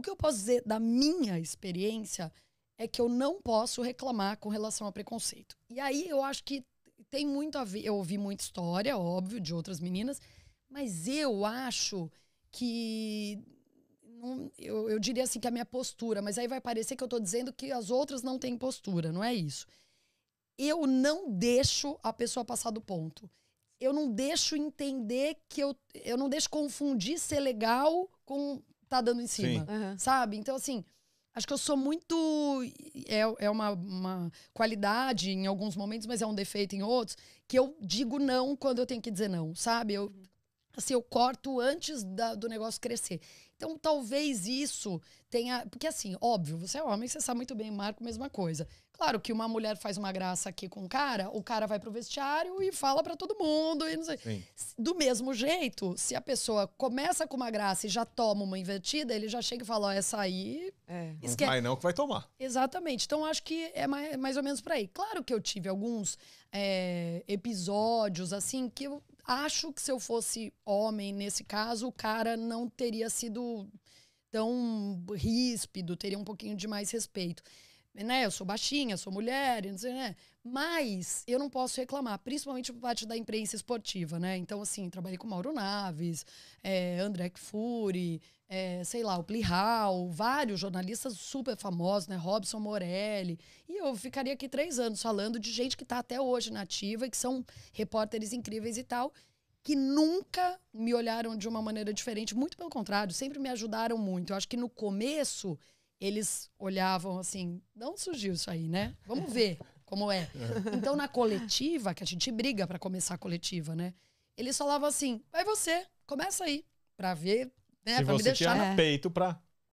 O que eu posso dizer da minha experiência é que eu não posso reclamar com relação a preconceito. E aí eu acho que tem muito a ver. Eu ouvi muita história, óbvio, de outras meninas, mas eu acho que eu, eu, diria assim que a minha postura, mas aí vai parecer que eu estou dizendo que as outras não têm postura, não é isso. Eu não deixo a pessoa passar do ponto. Eu não deixo entender que eu. Eu não deixo confundir ser legal com tá dando em cima, uhum. sabe? Então, assim, acho que eu sou muito. É, é uma, uma qualidade em alguns momentos, mas é um defeito em outros, que eu digo não quando eu tenho que dizer não, sabe? Eu. Uhum assim, eu corto antes da, do negócio crescer. Então, talvez isso tenha. Porque, assim, óbvio, você é homem, você sabe muito bem, Marco, mesma coisa. Claro que uma mulher faz uma graça aqui com o um cara, o cara vai pro vestiário e fala para todo mundo. E não sei. Do mesmo jeito, se a pessoa começa com uma graça e já toma uma invertida, ele já chega e fala: Ó, essa aí. É. Não vai, não, que vai tomar. Exatamente. Então, acho que é mais, é mais ou menos por aí. Claro que eu tive alguns é, episódios, assim, que eu Acho que se eu fosse homem nesse caso, o cara não teria sido tão ríspido, teria um pouquinho de mais respeito né? Eu sou baixinha, sou mulher, não sei, né? Mas eu não posso reclamar, principalmente por parte da imprensa esportiva, né? Então, assim, trabalhei com Mauro Naves, é, André Kfouri, é, sei lá, o Plihal, vários jornalistas super famosos, né? Robson Morelli. E eu ficaria aqui três anos falando de gente que está até hoje nativa e que são repórteres incríveis e tal que nunca me olharam de uma maneira diferente, muito pelo contrário, sempre me ajudaram muito. Eu acho que no começo eles olhavam assim, não surgiu isso aí, né? Vamos ver como é. é. Então, na coletiva, que a gente briga para começar a coletiva, né? Eles falavam assim, vai você, começa aí, para ver, né? Se você me deixar. Tinha peito pra